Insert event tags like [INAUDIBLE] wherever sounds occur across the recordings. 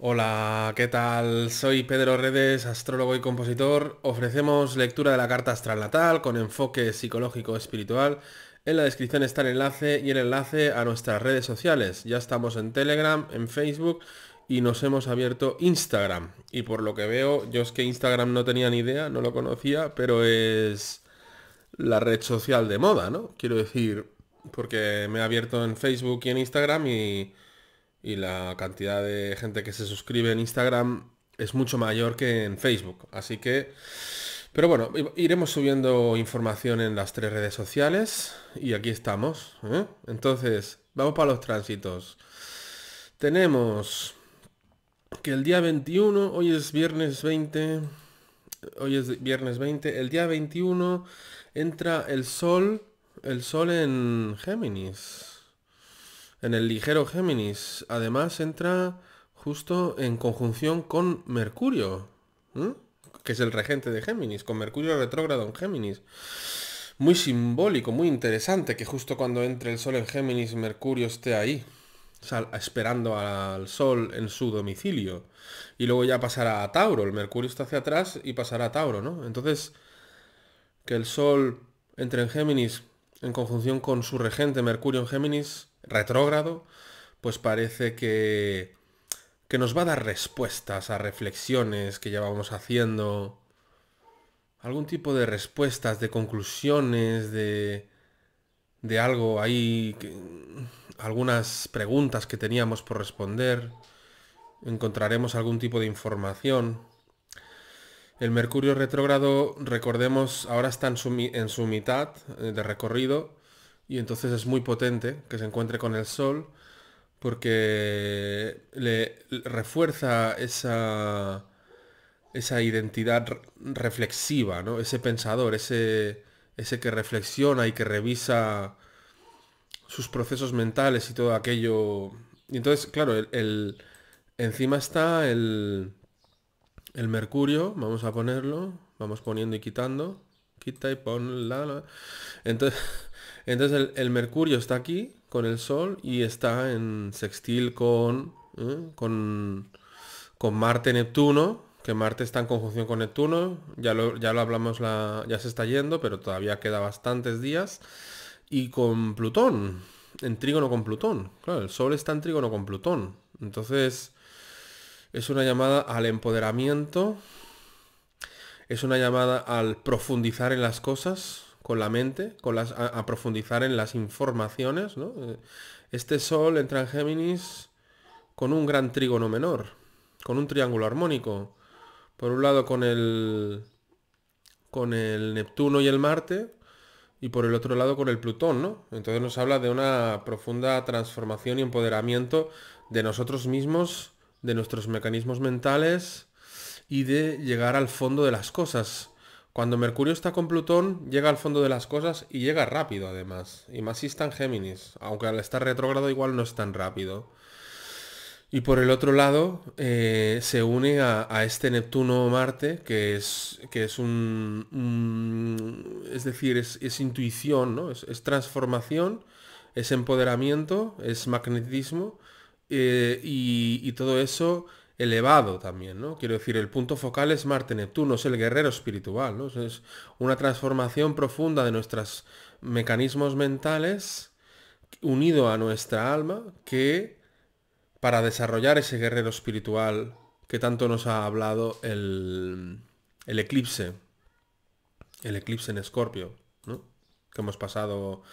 Hola, ¿qué tal? Soy Pedro Redes, astrólogo y compositor. Ofrecemos lectura de la carta astral natal con enfoque psicológico espiritual. En la descripción está el enlace y el enlace a nuestras redes sociales. Ya estamos en Telegram, en Facebook y nos hemos abierto Instagram. Y por lo que veo, yo es que Instagram no tenía ni idea, no lo conocía, pero es la red social de moda, ¿no? Quiero decir, porque me he abierto en Facebook y en Instagram y y la cantidad de gente que se suscribe en Instagram es mucho mayor que en Facebook. Así que, pero bueno, iremos subiendo información en las tres redes sociales y aquí estamos. ¿eh? Entonces, vamos para los tránsitos. Tenemos que el día 21, hoy es viernes 20, hoy es viernes 20, el día 21 entra el sol, el sol en Géminis en el ligero Géminis. Además entra justo en conjunción con Mercurio, que es el regente de Géminis, con Mercurio retrógrado en Géminis. Muy simbólico, muy interesante que justo cuando entre el Sol en Géminis, Mercurio esté ahí, esperando al Sol en su domicilio. Y luego ya pasará a Tauro, el Mercurio está hacia atrás y pasará a Tauro, ¿no? Entonces, que el Sol entre en Géminis en conjunción con su regente Mercurio en Géminis retrógrado, pues parece que, que nos va a dar respuestas a reflexiones que llevamos haciendo, algún tipo de respuestas, de conclusiones, de, de algo ahí, algunas preguntas que teníamos por responder, encontraremos algún tipo de información. El Mercurio retrógrado, recordemos, ahora está en su, en su mitad eh, de recorrido y entonces es muy potente que se encuentre con el Sol porque le refuerza esa, esa identidad reflexiva, ¿no? Ese pensador, ese, ese que reflexiona y que revisa sus procesos mentales y todo aquello. Y entonces, claro, el, encima está el, el mercurio, vamos a ponerlo, vamos poniendo y quitando, quita y pon la... Entonces, entonces el, Mercurio está aquí con el Sol y está en sextil ¿eh? con, con, Marte Neptuno, que Marte está en conjunción con Neptuno, ya lo, ya lo hablamos, ya se está yendo, pero todavía queda bastantes días, y con Plutón, en trígono con Plutón, claro, el Sol está en trígono con Plutón, entonces es una llamada al empoderamiento, es una llamada al profundizar en las cosas, con la mente, con las, a, profundizar en las informaciones, eh, Este Sol entra en Géminis con un gran trígono menor, con un triángulo armónico. Por un lado con el, con el Neptuno y el Marte, y por el otro lado con el Plutón, Entonces nos habla de una profunda transformación y empoderamiento de nosotros mismos, de nuestros mecanismos mentales y de llegar al fondo de las cosas. Cuando Mercurio está con Plutón, llega al fondo de las cosas y llega rápido además. Y más si están en Géminis, aunque al estar retrógrado igual no es tan rápido. Y por el otro lado, eh, se une a, este Neptuno-Marte, que es, que es un, Es decir, es, intuición, ¿no? Es, transformación, es empoderamiento, es magnetismo, eh, y, y todo eso elevado también, ¿no? Quiero decir, el punto focal es Marte-Neptuno, es el guerrero espiritual, ¿no? Es una transformación profunda de nuestros mecanismos mentales unido a nuestra alma que para desarrollar ese guerrero espiritual que tanto nos ha hablado el, eclipse, el eclipse en Escorpio, ¿no? Que hemos pasado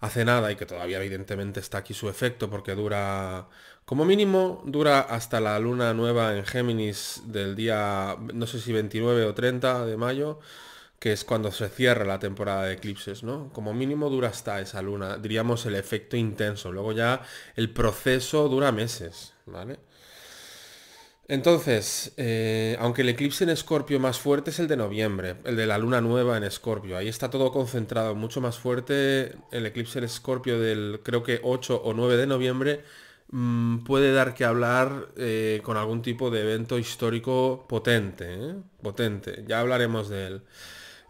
hace nada y que todavía evidentemente está aquí su efecto porque dura, como mínimo, dura hasta la luna nueva en Géminis del día, no sé si 29 o 30 de mayo, que es cuando se cierra la temporada de eclipses, ¿no? Como mínimo dura hasta esa luna, diríamos el efecto intenso, luego ya el proceso dura meses, ¿vale? Entonces, eh, aunque el eclipse en Escorpio más fuerte es el de noviembre, el de la luna nueva en Escorpio, ahí está todo concentrado, mucho más fuerte el eclipse en Escorpio del creo que 8 o 9 de noviembre mm, puede dar que hablar eh, con algún tipo de evento histórico potente, ¿eh? potente, ya hablaremos de él.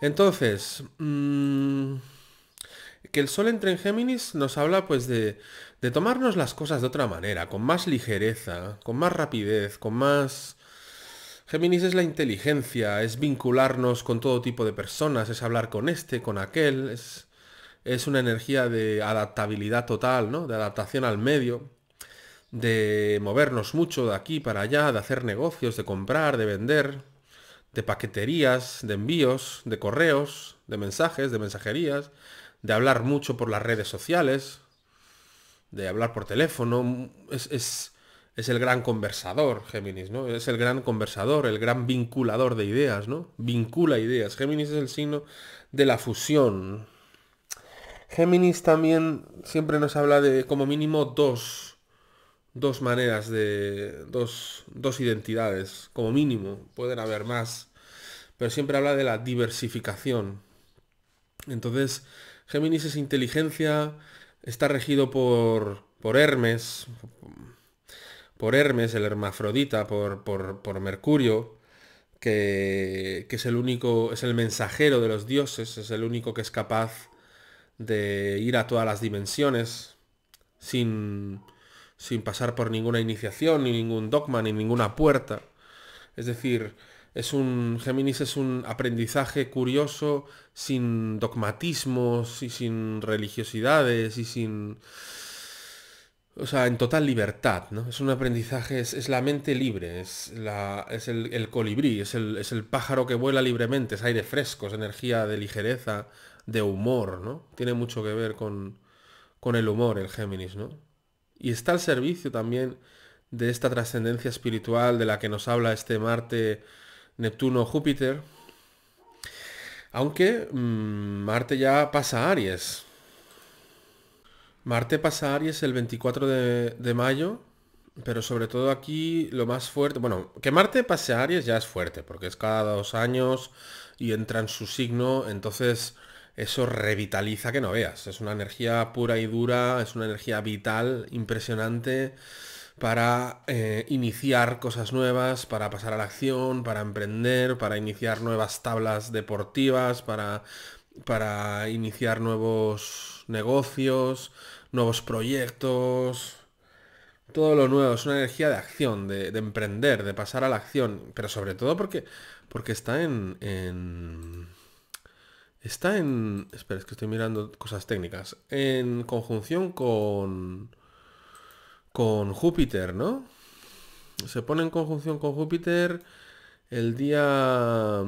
Entonces, mm, que el Sol entre en Géminis nos habla pues de, de tomarnos las cosas de otra manera, con más ligereza, con más rapidez, con más... Géminis es la inteligencia, es vincularnos con todo tipo de personas, es hablar con este, con aquel, es, es una energía de adaptabilidad total, ¿no? De adaptación al medio, de movernos mucho de aquí para allá, de hacer negocios, de comprar, de vender, de paqueterías, de envíos, de correos, de mensajes, de mensajerías, de hablar mucho por las redes sociales, de hablar por teléfono. Es, es, el gran conversador, Géminis, ¿no? Es el gran conversador, el gran vinculador de ideas, ¿no? Vincula ideas. Géminis es el signo de la fusión. Géminis también siempre nos habla de como mínimo dos, maneras de dos identidades, como mínimo. Pueden haber más, pero siempre habla de la diversificación. Entonces, Géminis es inteligencia, está regido por, Hermes, por Hermes, el hermafrodita, por, Mercurio, que, que, es el único, es el mensajero de los dioses, es el único que es capaz de ir a todas las dimensiones sin, sin pasar por ninguna iniciación, ni ningún dogma, ni ninguna puerta. Es decir, es un, Géminis es un aprendizaje curioso, sin dogmatismos y sin religiosidades y sin... O sea, en total libertad, ¿no? Es un aprendizaje, es, la mente libre, es, es el, colibrí, es el, pájaro que vuela libremente, es aire fresco, es energía de ligereza, de humor, ¿no? Tiene mucho que ver con, con el humor el Géminis, ¿no? Y está al servicio también de esta trascendencia espiritual de la que nos habla este Marte Neptuno, Júpiter. Aunque mm, Marte ya pasa Aries. Marte pasa Aries el 24 de, de mayo, pero sobre todo aquí lo más fuerte, bueno, que Marte pase Aries ya es fuerte, porque es cada dos años y entra en su signo, entonces eso revitaliza que no veas. Es una energía pura y dura, es una energía vital, impresionante para eh, iniciar cosas nuevas, para pasar a la acción, para emprender, para iniciar nuevas tablas deportivas, para, para iniciar nuevos negocios, nuevos proyectos. Todo lo nuevo es una energía de acción, de, emprender, de pasar a la acción, pero sobre todo porque, porque está en, en... Está en... Espera, es que estoy mirando cosas técnicas. En conjunción con con Júpiter, ¿no? Se pone en conjunción con Júpiter el día,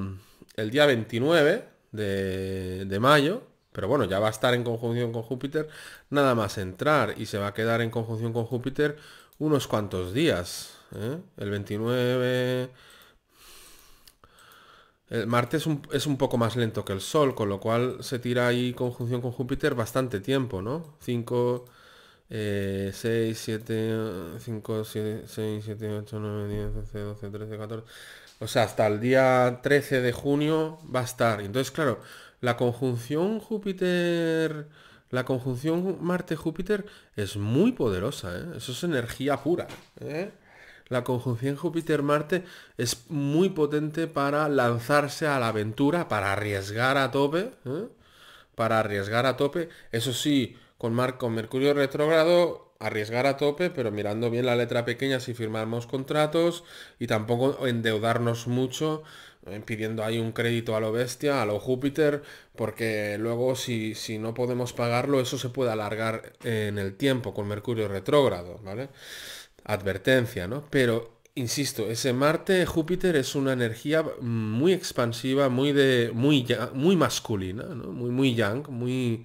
el día 29 de, mayo, pero bueno, ya va a estar en conjunción con Júpiter nada más entrar y se va a quedar en conjunción con Júpiter unos cuantos días. ¿eh? El 29... El Marte es un, es un, poco más lento que el Sol, con lo cual se tira ahí conjunción con Júpiter bastante tiempo, ¿no? 5, 6, 7, 5, 6, 7, 8, 9, 10, 11, 12, 13, 14. O sea, hasta el día 13 de junio va a estar. Entonces, claro, la conjunción Júpiter... La conjunción Marte-Júpiter es muy poderosa, ¿eh? eso es energía pura. ¿eh? La conjunción Júpiter-Marte es muy potente para lanzarse a la aventura, para arriesgar a tope, ¿eh? para arriesgar a tope. Eso sí, con marco Mercurio retrógrado, arriesgar a tope, pero mirando bien la letra pequeña si firmamos contratos y tampoco endeudarnos mucho eh, pidiendo ahí un crédito a lo bestia, a lo Júpiter, porque luego si, si no podemos pagarlo eso se puede alargar en el tiempo con Mercurio retrógrado, Advertencia, ¿no? Pero insisto, ese Marte, Júpiter es una energía muy expansiva, muy de. muy, muy masculina, ¿no? Muy, muy young muy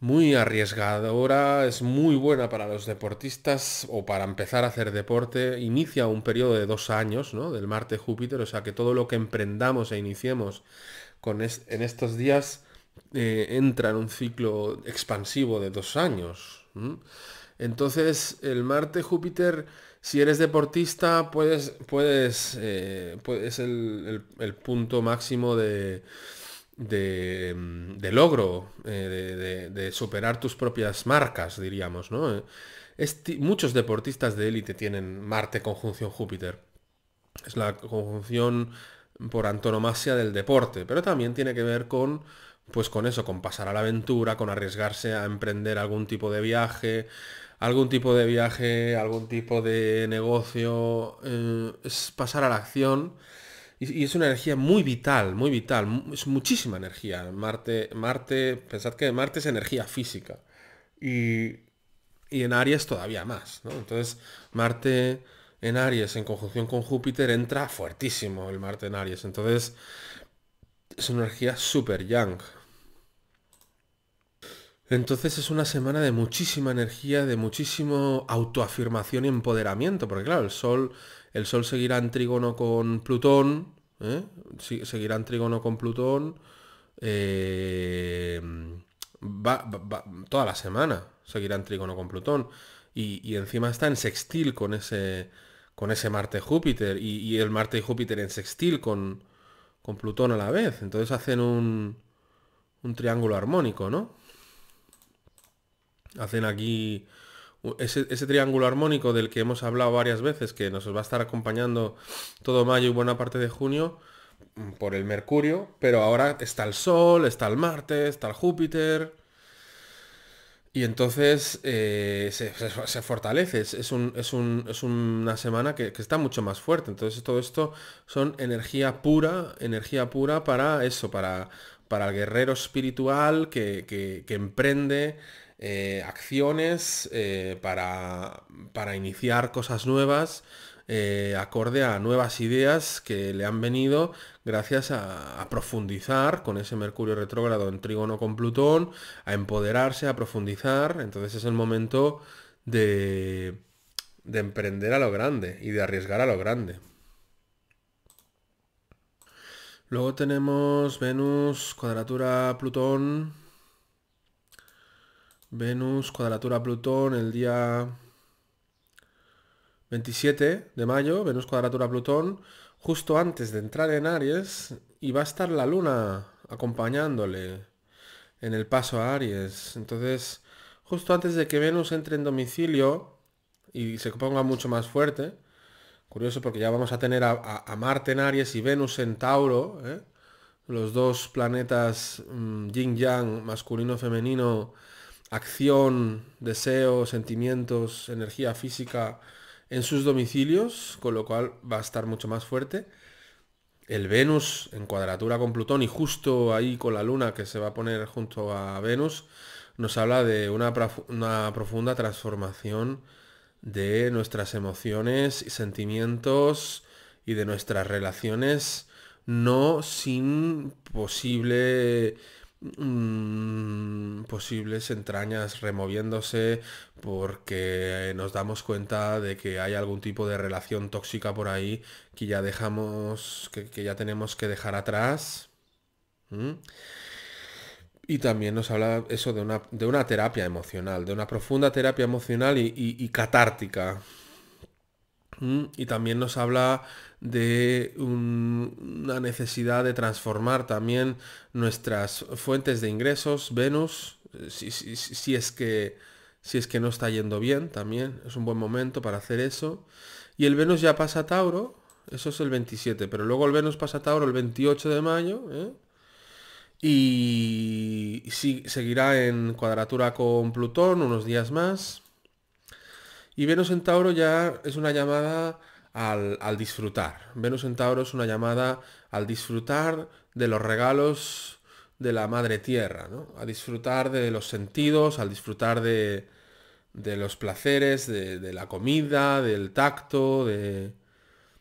muy arriesgadora, es muy buena para los deportistas o para empezar a hacer deporte. Inicia un periodo de dos años, ¿no? Del Marte Júpiter, o sea que todo lo que emprendamos e iniciemos con en estos días eh, entra en un ciclo expansivo de dos años. Entonces, el Marte Júpiter, si eres deportista, puedes, puedes, eh, el punto máximo de Mm, de, logro, eh, de, superar tus propias marcas, diríamos, ¿no? muchos deportistas de élite tienen Marte conjunción Júpiter. Es la conjunción por antonomasia del deporte, pero también tiene que ver con pues con eso, con pasar a la aventura, con arriesgarse a emprender algún tipo de viaje, algún tipo de viaje, algún tipo de negocio, eh, es pasar a la acción y, es una energía muy vital, muy vital. Es muchísima energía. Marte, Marte, pensad que Marte es energía física. Y, en Aries todavía más. ¿no? Entonces, Marte en Aries en conjunción con Júpiter entra fuertísimo el Marte en Aries. Entonces, es una energía súper young. Entonces es una semana de muchísima energía, de muchísimo autoafirmación y empoderamiento, porque claro, el Sol el Sol seguirá en trígono con Plutón, ¿eh? seguirá en trígono con Plutón eh, toda la semana, seguirá en trígono con Plutón. Y, encima está en sextil con ese, con ese Marte-Júpiter, y, el Marte Júpiter en sextil con, Plutón a la vez. Entonces hacen un, un triángulo armónico, ¿no? Hacen aquí ese, triángulo armónico del que hemos hablado varias veces, que nos va a estar acompañando todo mayo y buena parte de junio mm, por el Mercurio, pero ahora está el Sol, está el Marte, está el Júpiter. Y entonces eh, se, fortalece, es, una semana que, está mucho más fuerte. Entonces todo esto son energía pura, energía pura para eso, para, para el guerrero espiritual que emprende eh, acciones eh, para, para, iniciar cosas nuevas, eh, acorde a nuevas ideas que le han venido gracias a, profundizar con ese Mercurio retrógrado en trígono con Plutón, a empoderarse, a profundizar. Entonces es el momento de, de emprender a lo grande y de arriesgar a lo grande. Luego tenemos Venus, cuadratura Plutón, Venus, cuadratura Plutón, el día 27 de mayo, Venus, cuadratura Plutón, justo antes de entrar en Aries, y va a estar la Luna acompañándole en el paso a Aries. Entonces, justo antes de que Venus entre en domicilio y se ponga mucho más fuerte, curioso porque ya vamos a tener a, Marte en Aries y Venus en Tauro, ¿eh? los dos planetas mm, yin-yang, masculino-femenino, acción, deseos, sentimientos, energía física en sus domicilios, con lo cual va a estar mucho más fuerte. El Venus en cuadratura con Plutón y justo ahí con la Luna que se va a poner junto a Venus, nos habla de una, una profunda transformación de nuestras emociones y sentimientos y de nuestras relaciones, no sin posible Mm, posibles entrañas removiéndose porque nos damos cuenta de que hay algún tipo de relación tóxica por ahí que ya dejamos, que, ya tenemos que dejar atrás. Y también nos habla eso de una, de una terapia emocional, de una profunda terapia emocional y catártica. Mm, y también nos habla de una necesidad de transformar también nuestras fuentes de ingresos, Venus, eh, si, es que, si es que no está yendo bien también, es un buen momento para hacer eso. Y el Venus ya pasa a Tauro, eso es el 27, pero luego el Venus pasa a Tauro el 28 de mayo, ¿eh? y seguirá en cuadratura con Plutón unos días más. Y Venus en ya es una llamada al, disfrutar. Venus en es una llamada al disfrutar de los regalos de la madre tierra, A disfrutar de los sentidos, al disfrutar de, los placeres, de, la comida, del tacto, de,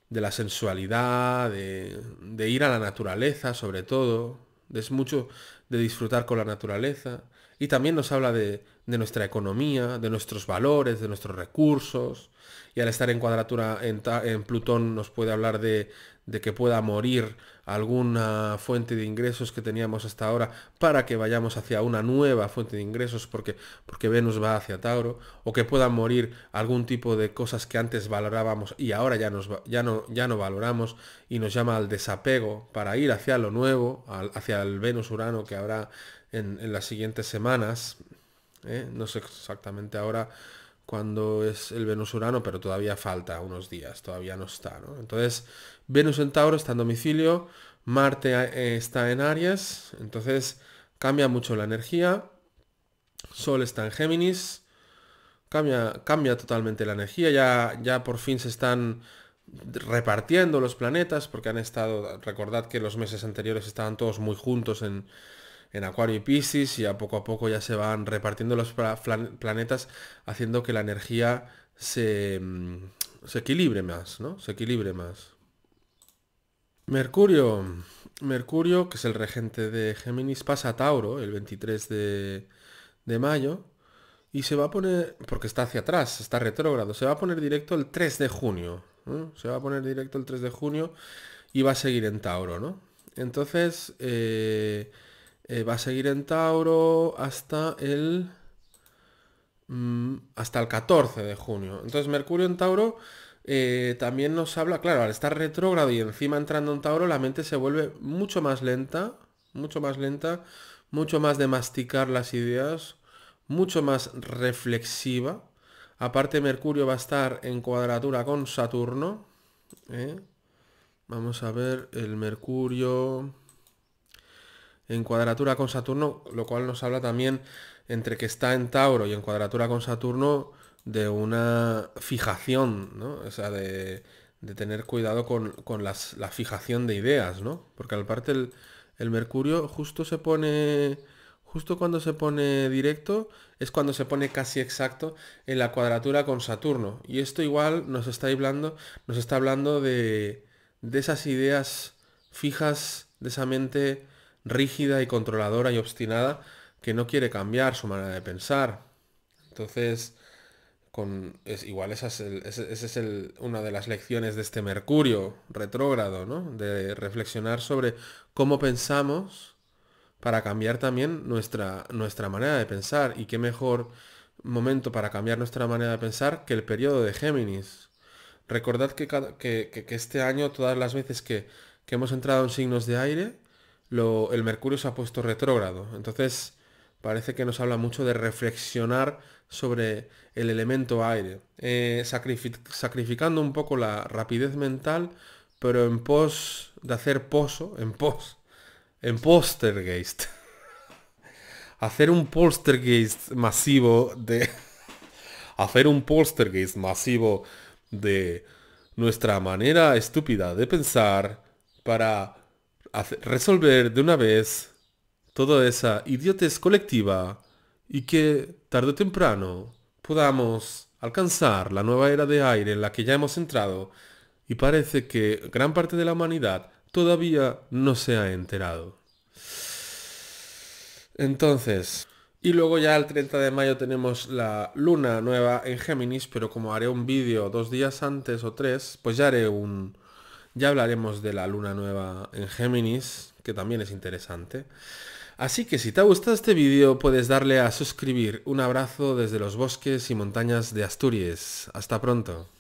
la sensualidad, de, de, ir a la naturaleza sobre todo, es mucho de disfrutar con la naturaleza, y también nos habla de, nuestra economía, de nuestros valores, de nuestros recursos. Y al estar en cuadratura en, Plutón nos puede hablar de, que pueda morir alguna fuente de ingresos que teníamos hasta ahora para que vayamos hacia una nueva fuente de ingresos porque, porque Venus va hacia Tauro, o que pueda morir algún tipo de cosas que antes valorábamos y ahora ya, nos, ya, no, ya no valoramos y nos llama al desapego para ir hacia lo nuevo, hacia el Venus-Urano que habrá en, las siguientes semanas. ¿eh? No sé exactamente ahora cuándo es el Venus Urano, pero todavía falta unos días, todavía no está. Entonces, Venus en Tauro está en domicilio, Marte eh, está en Aries, entonces cambia mucho la energía. Sol está en Géminis, Cambia, cambia, totalmente la energía, ya, ya por fin se están repartiendo los planetas, porque han estado, recordad que los meses anteriores estaban todos muy juntos en, en Acuario y Piscis y a poco a poco ya se van repartiendo los planetas haciendo que la energía mm, se, equilibre más, ¿no? Se equilibre más. Mercurio. Mercurio, que es el regente de Géminis, pasa a Tauro el 23 de, mayo y se va a poner, porque está hacia atrás, está retrógrado, se va a poner directo el 3 de junio. Se va a poner directo el 3 de junio y va a seguir en Tauro, ¿no? Entonces, eh, eh, va a seguir en Tauro hasta el... Mm, hasta el 14 de junio. Entonces Mercurio en Tauro eh, también nos habla, claro, al estar retrógrado y encima entrando en Tauro, la mente se vuelve mucho más lenta, mucho más lenta, mucho más de masticar las ideas, mucho más reflexiva. Aparte Mercurio va a estar en cuadratura con Saturno. ¿eh? Vamos a ver el Mercurio en cuadratura con Saturno, lo cual nos habla también entre que está en Tauro y en cuadratura con Saturno de una fijación, ¿no? O sea, de, tener cuidado con, las, la fijación de ideas, ¿no? Porque al parte el, Mercurio justo se pone, justo cuando se pone directo, es cuando se pone casi exacto en la cuadratura con Saturno. Y esto igual nos está hablando, nos está hablando de, de esas ideas fijas, de esa mente rígida y controladora y obstinada que no quiere cambiar su manera de pensar. Entonces, con, es, igual esa es, es una de las lecciones de este Mercurio retrógrado, ¿no? De reflexionar sobre cómo pensamos para cambiar también nuestra, nuestra manera de pensar. Y qué mejor momento para cambiar nuestra manera de pensar que el periodo de Géminis. Recordad que, este año, todas las veces que hemos entrado en signos de aire, lo, el Mercurio se ha puesto retrógrado. Entonces parece que nos habla mucho de reflexionar sobre el elemento aire, eh, sacrificando un poco la rapidez mental, pero en pos de hacer poso... en pos, en postergeist. [LAUGHS] hacer un postergeist masivo de... [LAUGHS] hacer un postergeist masivo de nuestra manera estúpida de pensar para resolver de una vez toda esa idiotez colectiva y que tarde o temprano podamos alcanzar la nueva era de aire en la que ya hemos entrado y parece que gran parte de la humanidad todavía no se ha enterado. Entonces, y luego ya el 30 de mayo tenemos la luna nueva en Géminis, pero como haré un vídeo dos días antes o tres, pues ya haré un, ya hablaremos de la luna nueva en Géminis, que también es interesante. Así que si te ha gustado este vídeo puedes darle a suscribir. Un abrazo desde los bosques y montañas de Asturias. Hasta pronto.